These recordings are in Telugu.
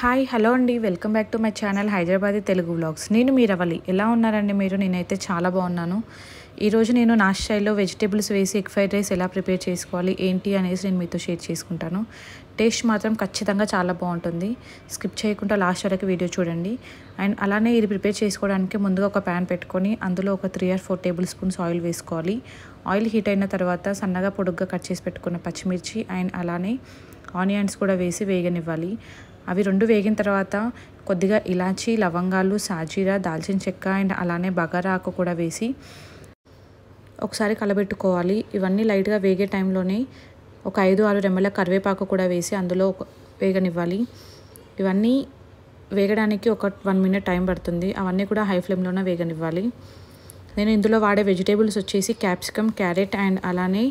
హాయ్ హలో అండి welcome back to my channel Hyderabad Telugu vlogs నేను మీరవలి ఎలా ఉన్నారండి మీరు నేనైతే చాలా బాగున్నాను ఈరోజు నేను నా స్టైల్లో వెజిటేబుల్స్ వేసి ఎగ్ ఫ్రైడ్ రైస్ ఎలా ప్రిపేర్ చేసుకోవాలి ఏంటి అనేసి నేను మీతో షేర్ చేసుకుంటాను టేస్ట్ మాత్రం ఖచ్చితంగా చాలా బాగుంటుంది స్కిప్ చేయకుండా లాస్ట్ వరకు వీడియో చూడండి అండ్ అలానే ఇది ప్రిపేర్ చేసుకోవడానికి ముందుగా ఒక ప్యాన్ పెట్టుకొని అందులో ఒక three or four tablespoons oil వేసుకోవాలి ఆయిల్ హీట్ అయిన తర్వాత సన్నగా పొడుగ్గా కట్ చేసి పెట్టుకున్న పచ్చిమిర్చి అండ్ అలానే ఆనియన్స్ కూడా వేసి వేగనివ్వాలి అవి రెండు వేగిన తర్వాత కొద్దిగా ఇలాచీ లవంగాలు సాజీరా దాల్చిన చెక్క అండ్ అలానే బగారాకు కూడా వేసి ఒకసారి కలబెట్టుకోవాలి ఇవన్నీ లైట్గా వేగే టైంలోనే ఒక ఐదు ఆరు రెమ్మల కరివేపాకు కూడా వేసి అందులో ఒక వేగనివ్వాలి ఇవన్నీ వేగడానికి ఒక వన్ మినిట్ టైం పడుతుంది అవన్నీ కూడా హై ఫ్లేమ్లోనే వేగనివ్వాలి నేను ఇందులో వాడే వెజిటేబుల్స్ వచ్చేసి క్యాప్సికమ్ క్యారెట్ అండ్ అలానే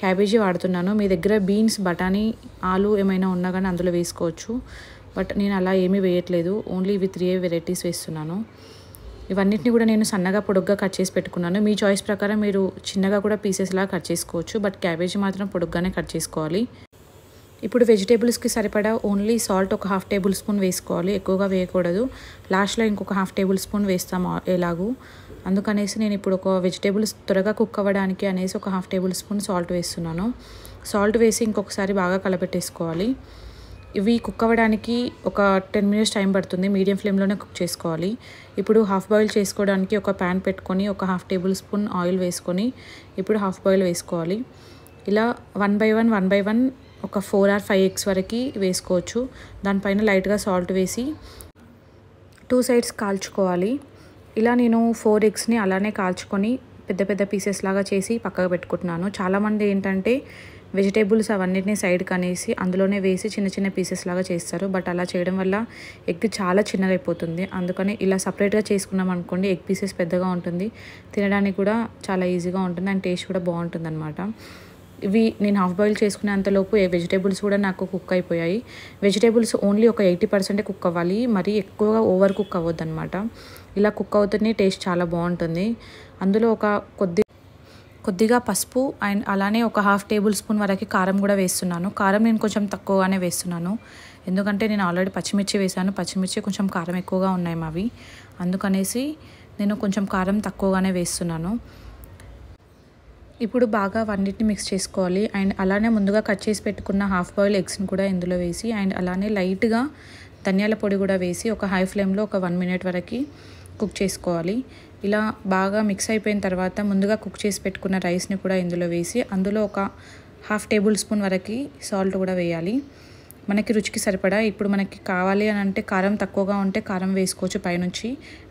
క్యాబేజీ వాడుతున్నాను మీ దగ్గర బీన్స్ బఠానీ ఆలు ఏమైనా ఉన్నా కానీ అందులో వేసుకోవచ్చు బట్ నేను అలా ఏమీ వేయట్లేదు ఓన్లీ ఇవి త్రీ వెరైటీస్ వేస్తున్నాను ఇవన్నిటిని కూడా నేను సన్నగా పొడుగ్గా కట్ చేసి పెట్టుకున్నాను మీ చాయిస్ ప్రకారం మీరు చిన్నగా కూడా పీసెస్లా కట్ చేసుకోవచ్చు బట్ క్యాబేజీ మాత్రం పొడుగ్గానే కట్ చేసుకోవాలి ఇప్పుడు వెజిటేబుల్స్కి సరిపడా ఓన్లీ సాల్ట్ ఒక హాఫ్ టేబుల్ స్పూన్ వేసుకోవాలి ఎక్కువగా వేయకూడదు లాస్ట్లో ఇంకొక హాఫ్ టేబుల్ స్పూన్ వేస్తాము ఎలాగూ అందుకనేసి నేను ఇప్పుడు ఒక వెజిటేబుల్స్ త్వరగా కుక్ అవ్వడానికి అనేసి ఒక హాఫ్ టేబుల్ స్పూన్ సాల్ట్ వేస్తున్నాను సాల్ట్ వేసి ఇంకొకసారి బాగా కలపెట్టేసుకోవాలి ఇవి కుక్ అవ్వడానికి ఒక టెన్ మినిట్స్ టైం పడుతుంది మీడియం ఫ్లేమ్లోనే కుక్ చేసుకోవాలి ఇప్పుడు హాఫ్ బాయిల్ చేసుకోవడానికి ఒక ప్యాన్ పెట్టుకొని ఒక హాఫ్ టేబుల్ స్పూన్ ఆయిల్ వేసుకొని ఇప్పుడు హాఫ్ బాయిల్ వేసుకోవాలి ఇలా one by one one by one ఒక ఫోర్ ఆర్ ఫైవ్ ఎగ్స్ వరకు వేసుకోవచ్చు దానిపైన లైట్గా సాల్ట్ వేసి టూ సైడ్స్ కాల్చుకోవాలి ఇలా నేను ఫోర్ ఎగ్స్ని అలానే కాల్చుకొని పెద్ద పెద్ద పీసెస్ లాగా చేసి పక్కకు పెట్టుకుంటున్నాను చాలామంది ఏంటంటే వెజిటేబుల్స్ అవన్నిటిని సైడ్కి అనేసి అందులోనే వేసి చిన్న చిన్న పీసెస్ లాగా చేస్తారు బట్ అలా చేయడం వల్ల ఎగ్ చాలా చిన్నదైపోతుంది అందుకని ఇలా సపరేట్గా చేసుకున్నాం అనుకోండి ఎగ్ పీసెస్ పెద్దగా ఉంటుంది తినడానికి కూడా చాలా ఈజీగా ఉంటుంది అండ్ టేస్ట్ కూడా బాగుంటుంది అనమాట ఇవి నేను హాఫ్ బాయిల్ చేసుకునేంతలోపు ఏ వెజిటేబుల్స్ కూడా నాకు కుక్ అయిపోయాయి వెజిటేబుల్స్ ఓన్లీ ఒక ఎయిటీ పర్సెంటే కుక్ అవ్వాలి మరీ ఎక్కువగా ఓవర్ కుక్ అవ్వద్దు అనమాట ఇలా కుక్ అవుతుంది టేస్ట్ చాలా బాగుంటుంది అందులో ఒక కొద్ది కొద్దిగా పసుపు అండ్ అలానే ఒక హాఫ్ టేబుల్ స్పూన్ వరకు కారం కూడా వేస్తున్నాను కారం నేను కొంచెం తక్కువగానే వేస్తున్నాను ఎందుకంటే నేను ఆల్రెడీ పచ్చిమిర్చి వేశాను పచ్చిమిర్చి కొంచెం కారం ఎక్కువగా ఉన్నాయి మావి అందుకనేసి నేను కొంచెం కారం తక్కువగానే వేస్తున్నాను ఇప్పుడు బాగా వన్నిటిని మిక్స్ చేసుకోవాలి అండ్ అలానే ముందుగా కట్ చేసి పెట్టుకున్న హాఫ్ బాయిల్ ఎగ్స్ని కూడా ఇందులో వేసి అండ్ అలానే లైట్గా ధనియాల పొడి కూడా వేసి ఒక హై ఫ్లేమ్లో ఒక వన్ మినిట్ వరకు కుక్ చేసుకోవాలి ఇలా బాగా మిక్స్ అయిపోయిన తర్వాత ముందుగా కుక్ చేసి పెట్టుకున్న రైస్ని కూడా ఇందులో వేసి అందులో ఒక హాఫ్ టేబుల్ స్పూన్ వరకు సాల్ట్ కూడా వేయాలి మనకి రుచికి సరిపడా ఇప్పుడు మనకి కావాలి అని అంటే కారం తక్కువగా ఉంటే కారం వేసుకోవచ్చు పైనుంచి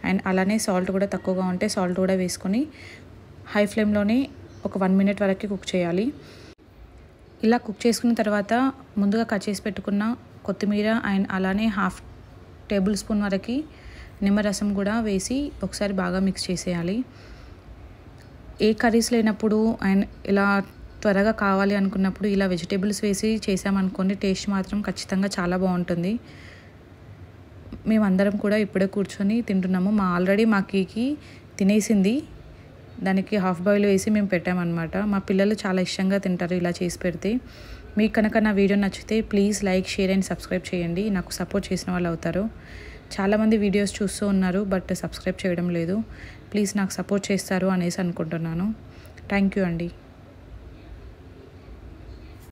అండ్ అలానే సాల్ట్ కూడా తక్కువగా ఉంటే సాల్ట్ కూడా వేసుకొని హై ఫ్లేమ్లోనే ఒక వన్ మినిట్ వరకు కుక్ చేయాలి ఇలా కుక్ చేసుకున్న తర్వాత ముందుగా కట్ చేసి పెట్టుకున్న కొత్తిమీర అండ్ అలానే హాఫ్ టేబుల్ స్పూన్ వరకు నిమ్మరసం కూడా వేసి ఒకసారి బాగా మిక్స్ చేసేయాలి ఏ కర్రీస్ లేనప్పుడు అండ్ ఇలా త్వరగా కావాలి అనుకున్నప్పుడు ఇలా వెజిటేబుల్స్ వేసి చేసామనుకోండి టేస్ట్ మాత్రం ఖచ్చితంగా చాలా బాగుంటుంది మేమందరం కూడా ఇప్పుడే కూర్చొని తింటున్నాము మా ఆల్రెడీ మా కీకి తినేసింది దానికి హాఫ్ బాయిల్ వేసి మేము పెట్టామన్నమాట మా పిల్లలు చాలా ఇష్టంగా తింటారు ఇలా చేసి పెడితే మీకు కనుక నా వీడియో నచ్చితే please like share and subscribe చేయండి నాకు సపోర్ట్ చేసిన వాళ్ళు అవుతారు చాలామంది వీడియోస్ చూస్తూ ఉన్నారు బట్ సబ్స్క్రైబ్ చేయడం లేదు ప్లీజ్ నాకు సపోర్ట్ చేస్తారు అనేసి అనుకుంటున్నాను థ్యాంక్ యూ అండి